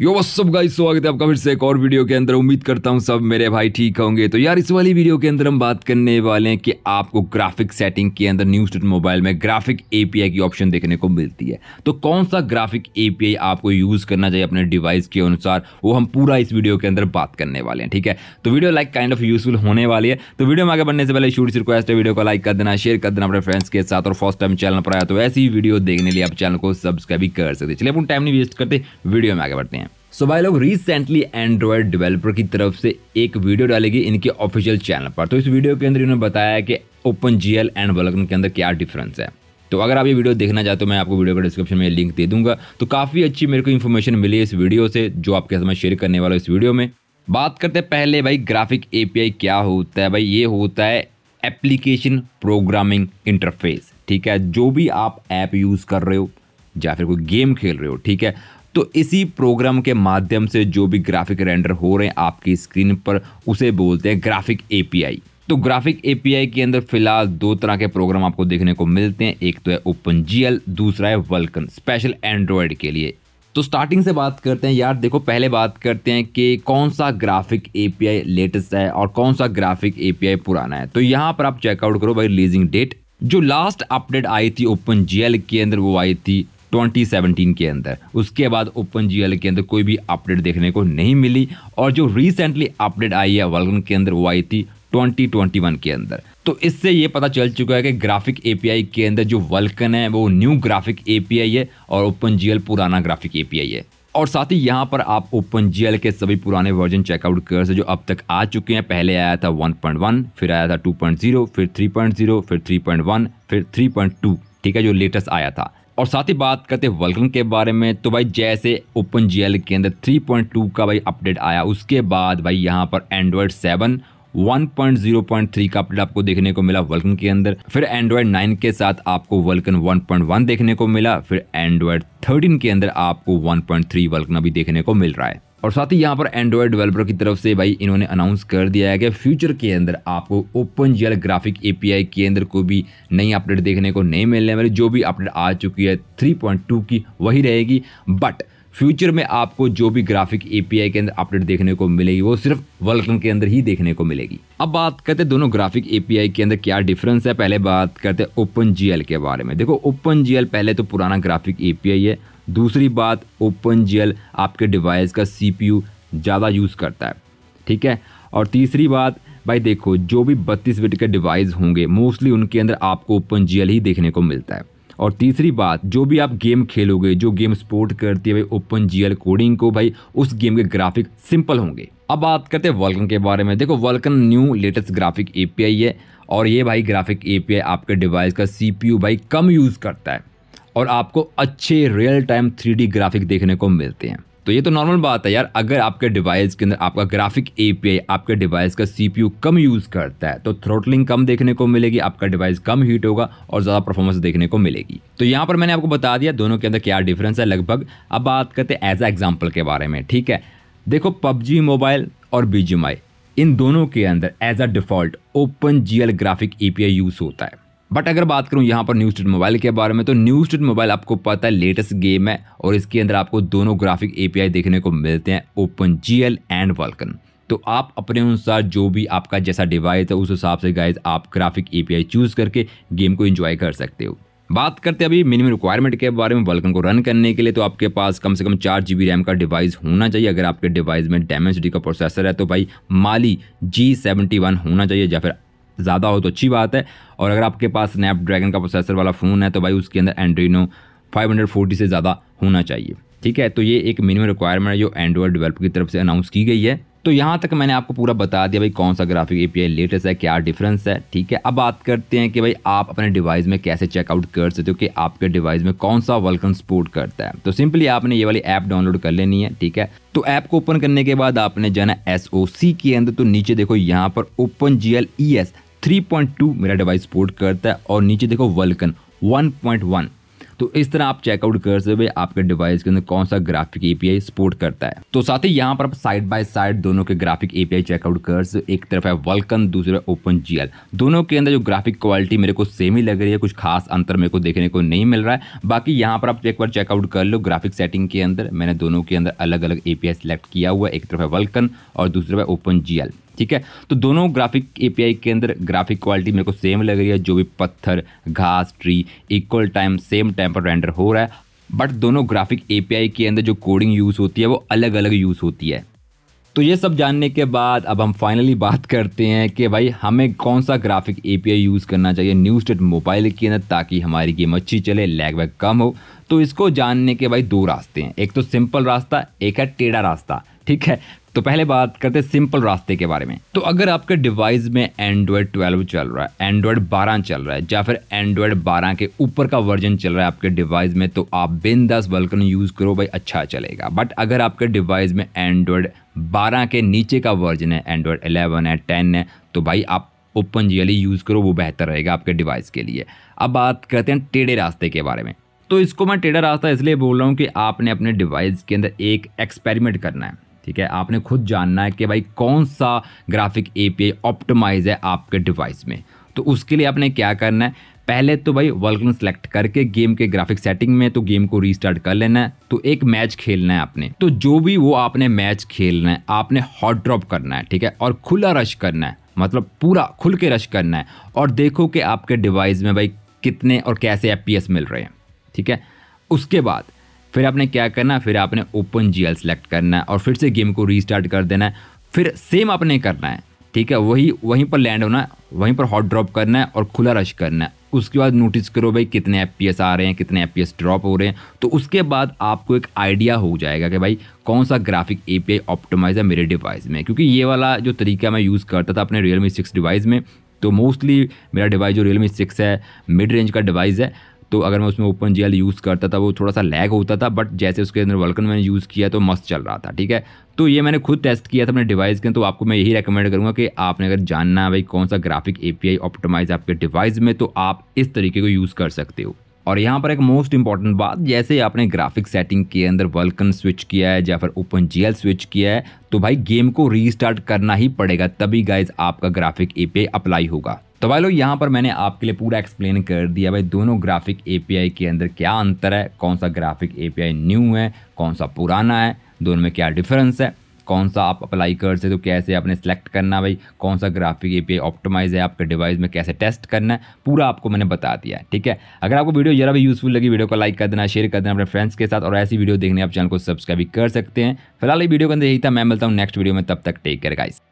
यो सब गाइस स्वागत है आपका फिर से एक और वीडियो के अंदर उम्मीद करता हूँ सब मेरे भाई ठीक होंगे तो यार इस वाली वीडियो के अंदर हम बात करने वाले हैं कि आपको ग्राफिक सेटिंग के अंदर न्यू स्टेट मोबाइल में ग्राफिक एपीआई की ऑप्शन देखने को मिलती है तो कौन सा ग्राफिक एपीआई आपको यूज़ करना चाहिए अपने डिवाइस के अनुसार वो हम पूरा इस वीडियो के अंदर बात करने वाले हैं ठीक है तो video like kind of useful होने वाली है तो वीडियो में आगे बढ़ने से पहले शूट से रिक्वेस्ट है वीडियो को लाइक कर देना शेयर कर देना अपने फ्रेंड्स के साथ और फर्स्ट टाइम चैनल पर आया तो ऐसी वीडियो देखने लिए आप चैनल को सब्सक्राइब कर सकते चलिए अपन टाइम नहीं वेस्ट करते वीडियो में आगे बढ़ते हैं सो भाई लोग रिसेंटली एंड्रॉयड डेवलपर की तरफ से एक वीडियो डालेगी इनके ऑफिशियल चैनल पर तो इस वीडियो के अंदर इन्होंने बताया कि open G L and Vulkan के अंदर क्या डिफरेंस है तो अगर आप ये वीडियो देखना चाहते हो मैं आपको वीडियो का डिस्क्रिप्शन में लिंक दे दूंगा तो काफ़ी अच्छी मेरे को इन्फॉर्मेशन मिली इस वीडियो से जो आपके समय शेयर करने वाला इस वीडियो में बात करते हैं पहले भाई ग्राफिक आई क्या होता है भाई ये होता है एप्लीकेशन प्रोग्रामिंग इंटरफेस ठीक है जो भी आप ऐप यूज़ कर रहे हो या फिर कोई गेम खेल रहे हो ठीक है तो इसी प्रोग्राम के माध्यम से जो भी ग्राफिक रेंडर हो रहे हैं आपकी स्क्रीन पर उसे बोलते हैं ग्राफिक एपीआई तो ग्राफिक एपीआई के अंदर फिलहाल दो तरह के प्रोग्राम आपको देखने को मिलते हैं एक तो है ओपन जीएल दूसरा है वल्कन स्पेशल एंड्रॉयड के लिए तो स्टार्टिंग से बात करते हैं यार देखो पहले बात करते हैं कि कौन सा ग्राफिक एपीआई लेटेस्ट है और कौन सा ग्राफिक एपीआई पुराना है तो यहाँ पर आप चेकआउट करो भाई रिलीजिंग डेट जो लास्ट अपडेट आई थी ओपन जीएल के अंदर वो आई थी 2017 के अंदर उसके बाद ओपन जी के अंदर कोई भी अपडेट देखने को नहीं मिली और जो रिसेंटली अपडेट आई है वर्गन के अंदर वो आई थी 2021 के अंदर तो इससे ये पता चल चुका है कि ग्राफिक एपीआई के अंदर जो वल्कन है वो न्यू ग्राफिक एपीआई है और ओपन जीएल पुराना ग्राफिक एपीआई है और साथ ही यहाँ पर आप ओपन जीएल के सभी पुराने वर्जन चेकआउट कर से जो अब तक आ चुके हैं पहले आया था 1.1 फिर आया था 2.0 फिर 3.0 फिर 3.1 फिर 3.2 ठीक है जो लेटेस्ट आया था और साथ ही बात करते हैं वल्कन के बारे में तो भाई जैसे ओपन जी के अंदर 3.2 का भाई अपडेट आया उसके बाद भाई यहाँ पर एंड्रॉयड सेवन 1.0.3 का अपडेट आपको देखने को मिला वल्कन के अंदर फिर एंड्रॉयड 9 के साथ आपको वल्कन 1.1 देखने को मिला फिर एंड्रॉयड 13 के अंदर आपको 1.3 वल्कन अभी देखने को मिल रहा है और साथ ही यहाँ पर एंड्रॉयड डेवलपर की तरफ से भाई इन्होंने अनाउंस कर दिया है कि फ्यूचर के अंदर आपको ओपन जीएल ग्राफिक एपीआई के अंदर कोई भी नई अपडेट देखने को नहीं मिलने वाली जो भी अपडेट आ चुकी है 3.2 की वही रहेगी बट फ्यूचर में आपको जो भी ग्राफिक एपीआई के अंदर अपडेट देखने को मिलेगी वो सिर्फ वल्कन के अंदर ही देखने को मिलेगी अब बात करते हैं दोनों ग्राफिक एपीआई के अंदर क्या डिफरेंस है पहले बात करते हैं ओपन जीएल के बारे में देखो ओपन जीएल पहले तो पुराना ग्राफिक एपीआई है दूसरी बात ओपन जीएल आपके डिवाइस का सीपीयू ज़्यादा यूज़ करता है ठीक है और तीसरी बात भाई देखो जो भी बत्तीस बिट के डिवाइस होंगे मोस्टली उनके अंदर आपको ओपन जीएल ही देखने को मिलता है और तीसरी बात जो भी आप गेम खेलोगे जो गेम सपोर्ट करती है भाई ओपन जी कोडिंग को भाई उस गेम के ग्राफिक सिंपल होंगे अब बात करते हैं वल्कन के बारे में देखो Vulkan new latest graphic API है और ये भाई ग्राफिक एपीआई आपके डिवाइस का सीपीयू भाई कम यूज़ करता है और आपको अच्छे रियल टाइम थ्री ग्राफिक देखने को मिलते हैं तो ये तो नॉर्मल बात है यार अगर आपके डिवाइस के अंदर आपका ग्राफिक एपीआई आपके डिवाइस का सीपीयू कम यूज़ करता है तो थ्रोटलिंग कम देखने को मिलेगी आपका डिवाइस कम हीट होगा और ज़्यादा परफॉर्मेंस देखने को मिलेगी तो यहाँ पर मैंने आपको बता दिया दोनों के अंदर क्या डिफरेंस है लगभग अब बात करते हैं एज ए एग्जाम्पल के बारे में ठीक है देखो पबजी मोबाइल और बी इन दोनों के अंदर as a default open G graphic A use होता है बट अगर बात करूँ यहाँ पर न्यू स्टेट मोबाइल के बारे में तो न्यू स्टेट मोबाइल आपको पता है लेटेस्ट गेम है और इसके अंदर आपको दोनों ग्राफिक एपीआई देखने को मिलते हैं ओपन जीएल एंड वॉल्कन तो आप अपने अनुसार जो भी आपका जैसा डिवाइस है उस हिसाब से गाइज आप ग्राफिक ए चूज़ करके गेम को इंजॉय कर सकते हो बात करते हैं अभी मिनिमम रिक्वायरमेंट के बारे में वल्कन को रन करने के लिए तो आपके पास कम से कम चार जी रैम का डिवाइस होना चाहिए अगर आपके डिवाइस में डी का प्रोसेसर है तो भाई माली जी वन होना चाहिए या फिर ज़्यादा हो तो अच्छी बात है और अगर आपके पास स्नैपड्रैगन का प्रोसेसर वाला फ़ोन है तो भाई उसके अंदर एंड्रीनो 540 से ज़्यादा होना चाहिए ठीक है तो ये एक मिनिमम रिक्वायरमेंट है जो एंड्रॉयड डेवलप की तरफ से अनाउंस की गई है तो यहाँ तक मैंने आपको पूरा बता दिया भाई कौन सा ग्राफिक एपीआई लेटेस्ट है क्या डिफरेंस है ठीक है अब बात करते हैं कि भाई आप अपने डिवाइस में कैसे चेकआउट कर सकते हो कि आपके डिवाइस में कौन सा वेलकम सपोर्ट करता है तो सिंपली आपने ये वाली ऐप डाउनलोड कर लेनी है ठीक है तो ऐप को ओपन करने के बाद आपने जाना एस के अंदर तो नीचे देखो यहाँ पर open G L E S 3.2 मेरा डिवाइस सपोर्ट करता है और नीचे देखो वल्कन 1.1 तो इस तरह आप चेकआउट कर सकते आपके डिवाइस के अंदर कौन सा ग्राफिक एपीआई सपोर्ट करता है तो साथ ही यहाँ पर आप साइड बाय साइड दोनों के ग्राफिक एपीआई चेकआउट कर सकते एक तरफ है वल्कन दूसरा ओपन जी दोनों के अंदर जो ग्राफिक क्वालिटी मेरे को सेम ही लग रही है कुछ खास अंतर मेरे को देखने को नहीं मिल रहा है बाकी यहाँ पर आप एक बार चेकआउट कर लो ग्राफिक सेटिंग के अंदर मैंने दोनों के अंदर अलग अलग ए पी सिलेक्ट किया हुआ एक तरफ है वल्कन और दूसरे है ओपन जी ठीक है तो दोनों ग्राफिक एपीआई के अंदर ग्राफिक क्वालिटी मेरे को सेम लग रही है जो भी पत्थर घास tree equal time same time पर रेंडर हो रहा है बट दोनों ग्राफिक एपीआई के अंदर जो कोडिंग यूज़ होती है वो अलग अलग यूज़ होती है तो ये सब जानने के बाद अब हम फाइनली बात करते हैं कि भाई हमें कौन सा ग्राफिक एपीआई यूज़ करना चाहिए न्यू स्टेट मोबाइल के अंदर ताकि हमारी गेम अच्छी चले लैग वैग कम हो तो इसको जानने के भाई दो रास्ते हैं एक तो सिंपल रास्ता एक है टेढ़ा रास्ता ठीक है तो पहले बात करते हैं सिंपल रास्ते के बारे में तो अगर आपके डिवाइस में एंड्रॉयड 12 चल रहा है एंड्रॉयड 12 चल रहा है या फिर एंड्रॉयड 12 के ऊपर का वर्जन चल रहा है आपके डिवाइस में तो आप बिन दस वल्कन यूज़ करो भाई अच्छा चलेगा बट अगर आपके डिवाइस में एंड्रॉयड 12 के नीचे का वर्जन है एंड्रॉयड एलेवन है टेन है तो भाई आप ओपन जी यूज़ करो वो बेहतर रहेगा आपके डिवाइस के लिए अब बात करते हैं टेढ़े रास्ते के बारे में तो इसको मैं टेढ़ा रास्ता इसलिए बोल रहा हूँ कि आपने अपने डिवाइस के अंदर एक एक्सपेरिमेंट करना है ठीक है आपने खुद जानना है कि भाई कौन सा ग्राफिक ए ऑप्टिमाइज है आपके डिवाइस में तो उसके लिए आपने क्या करना है पहले तो भाई वर्कन सेलेक्ट करके गेम के ग्राफिक सेटिंग में तो गेम को रीस्टार्ट कर लेना है तो एक मैच खेलना है आपने तो जो भी वो आपने मैच खेलना है आपने हॉट ड्रॉप करना है ठीक है और खुला रश करना है मतलब पूरा खुल के रश करना है और देखो कि आपके डिवाइस में भाई कितने और कैसे एफ मिल रहे हैं ठीक है उसके बाद फिर आपने क्या करना फिर आपने ओपन जी सेलेक्ट करना है और फिर से गेम को रीस्टार्ट कर देना है फिर सेम आपने करना है ठीक है वही वहीं पर लैंड होना है वहीं पर हॉट ड्रॉप करना है और खुला रश करना है उसके बाद नोटिस करो भाई कितने एफ आ रहे हैं कितने एफ ड्रॉप हो रहे हैं तो उसके बाद आपको एक आइडिया हो जाएगा कि भाई कौन सा ग्राफिक ए पी ऑप्टिमाइज है मेरे डिवाइस में क्योंकि ये वाला जो तरीका मैं यूज़ करता था अपने रियल मी सिक्स डिवाइस में तो मोस्टली मेरा डिवाइस जो रियल मी सिक्स है मिड रेंज का डिवाइस है तो अगर मैं उसमें ओपन जी यूज़ करता था वो थोड़ा सा लैग होता था बट जैसे उसके अंदर वर्कन मैंने यूज़ किया तो मस्त चल रहा था ठीक है तो ये मैंने खुद टेस्ट किया था अपने डिवाइस के तो आपको मैं यही रेकमेंड करूँगा कि आपने अगर जानना है भाई कौन सा ग्राफिक ए ऑप्टिमाइज आपके डिवाइस में तो आप इस तरीके को यूज़ कर सकते हो और यहाँ पर एक मोस्ट इंपॉर्टेंट बात जैसे आपने ग्राफिक सेटिंग के अंदर वर्ल्कन स्विच किया है या फिर ओपन जी स्विच किया है तो भाई गेम को रीस्टार्ट करना ही पड़ेगा तभी गाइज आपका ग्राफिक ए अप्लाई होगा तो भाई लोग यहाँ पर मैंने आपके लिए पूरा एक्सप्लेन कर दिया भाई दोनों ग्राफिक एपीआई के अंदर क्या अंतर है कौन सा ग्राफिक एपीआई न्यू है कौन सा पुराना है दोनों में क्या डिफरेंस है कौन सा आप अप्लाई कर सकते हो कैसे आपने सेलेक्ट करना भाई कौन सा ग्राफिक एपीआई ऑप्टिमाइज है आपके डिवाइस में कैसे टेस्ट करना है पूरा आपको मैंने बता दिया ठीक है अगर आपको वीडियो जरा भी यूज़फुल लगी वीडियो को लाइक कर देना शेयर कर देना अपने फ्रेंड्स के साथ और ऐसी वीडियो देखने आप चैनल को सब्सक्राइब कर सकते हैं फिलहाल ये वीडियो के अंदर यही था मैं मिलता हूँ नेक्स्ट वीडियो में तब तक टेक केयर गाइस